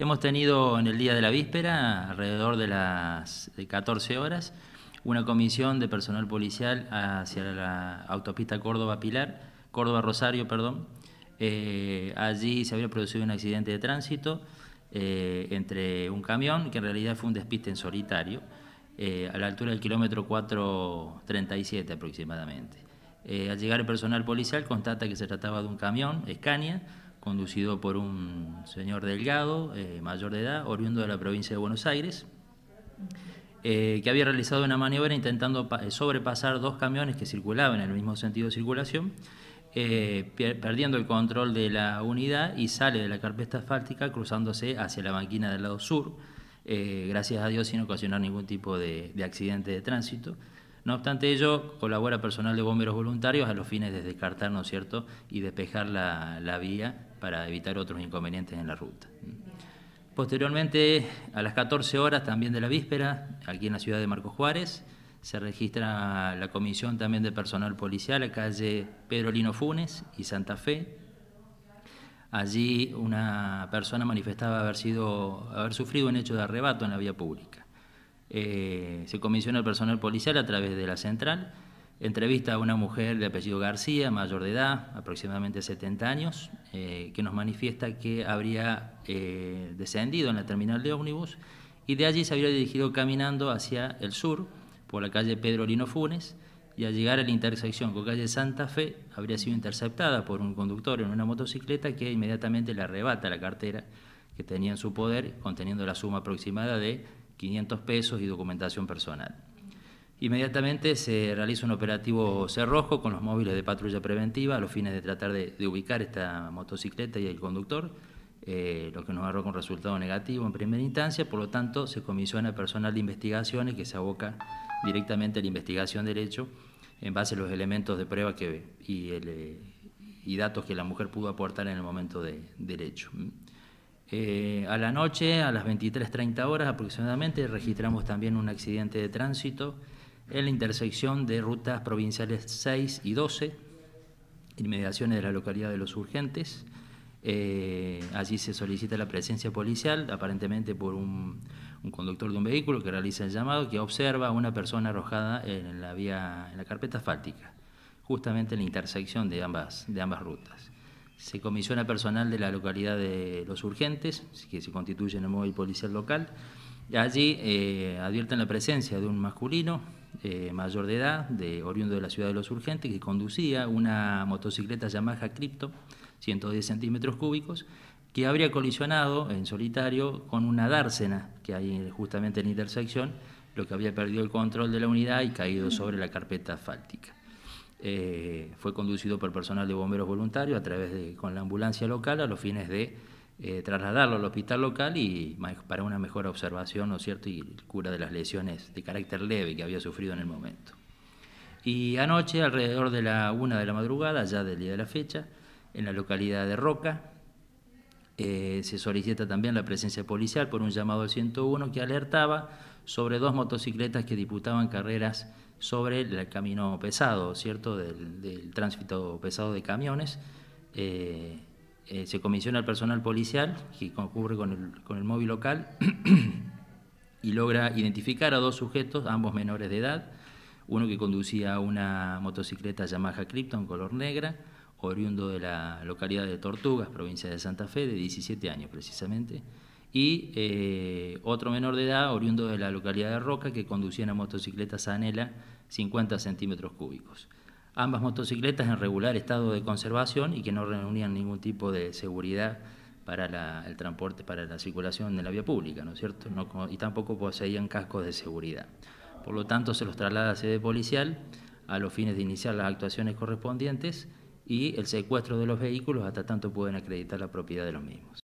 Hemos tenido en el día de la víspera, alrededor de las 14 horas, una comisión de personal policial hacia la autopista Córdoba-Pilar, Córdoba-Rosario, perdón. Eh, allí se había producido un accidente de tránsito eh, entre un camión, que en realidad fue un despiste en solitario, eh, a la altura del kilómetro 437 aproximadamente. al llegar el personal policial constata que se trataba de un camión, Scania, conducido por un señor delgado, eh, mayor de edad, oriundo de la provincia de Buenos Aires, eh, que había realizado una maniobra intentando eh, sobrepasar dos camiones que circulaban en el mismo sentido de circulación, perdiendo el control de la unidad y sale de la carpeta asfáltica cruzándose hacia la banquina del lado sur, gracias a Dios sin ocasionar ningún tipo de, de accidente de tránsito. No obstante ello, colabora personal de bomberos voluntarios a los fines de descartar, ¿no es cierto?, y despejar la, la vía para evitar otros inconvenientes en la ruta. Posteriormente, a las 14 horas también de la víspera, aquí en la ciudad de Marcos Juárez, se registra la comisión también de personal policial a calle Pedro Lino Funes y Santa Fe. Allí una persona manifestaba haber, sido, haber sufrido un hecho de arrebato en la vía pública. Eh, se comisiona el personal policial a través de la central Entrevista a una mujer de apellido García, mayor de edad, aproximadamente 70 años, eh, que nos manifiesta que habría eh, descendido en la terminal de ómnibus y de allí se habría dirigido caminando hacia el sur, por la calle Pedro Lino Funes, y al llegar a la intersección con calle Santa Fe habría sido interceptada por un conductor en una motocicleta que inmediatamente le arrebata la cartera que tenía en su poder, conteniendo la suma aproximada de 500 pesos y documentación personal. Inmediatamente se realiza un operativo cerrojo con los móviles de patrulla preventiva a los fines de tratar de, ubicar esta motocicleta y el conductor, eh, lo que nos agarró con resultado negativo en primera instancia, por lo tanto se comisiona personal de investigaciones que se aboca directamente a la investigación del hecho en base a los elementos de prueba que, y, y datos que la mujer pudo aportar en el momento de, derecho. Eh, a la noche, a las 23.30 horas aproximadamente, registramos también un accidente de tránsito en la intersección de rutas provinciales 6 y 12, inmediaciones de la localidad de Los Urgentes. Eh, allí se solicita la presencia policial, aparentemente por un, conductor de un vehículo que realiza el llamado, que observa a una persona arrojada en la, vía, en la carpeta asfáltica, justamente en la intersección de ambas, de ambas rutas. Se comisiona personal de la localidad de Los Urgentes, que se constituye en el móvil policial local. Allí eh, advierten la presencia de un masculino eh, mayor de edad, de, oriundo de la ciudad de Los Urgentes, que conducía una motocicleta Yamaha Crypto, 110 centímetros cúbicos, que habría colisionado en solitario con una dársena que hay justamente en la intersección, lo que había perdido el control de la unidad y caído sobre la carpeta asfáltica. Eh, fue conducido por personal de bomberos voluntarios a través de, con la ambulancia local a los fines de eh, trasladarlo al hospital local y para una mejor observación, ¿no es cierto?, y cura de las lesiones de carácter leve que había sufrido en el momento. Y anoche, alrededor de la una de la madrugada, ya del día de la fecha, en la localidad de Roca, eh, se solicita también la presencia policial por un llamado al 101 que alertaba sobre dos motocicletas que disputaban carreras sobre el camino pesado, ¿cierto?, del, tránsito pesado de camiones. Eh, eh, se comisiona al personal policial, que concurre con el, móvil local, y logra identificar a dos sujetos, ambos menores de edad, uno que conducía una motocicleta Yamaha Krypton color negra, oriundo de la localidad de Tortugas, provincia de Santa Fe, de 17 años precisamente, y eh, otro menor de edad, oriundo de la localidad de Roca, que conducía una motocicleta Zanella 50 centímetros cúbicos ambas motocicletas en regular estado de conservación y que no reunían ningún tipo de seguridad para el transporte, para la circulación de la vía pública, ¿no es cierto? y tampoco poseían cascos de seguridad. Por lo tanto, se los traslada a sede policial a los fines de iniciar las actuaciones correspondientes y el secuestro de los vehículos hasta tanto pueden acreditar la propiedad de los mismos.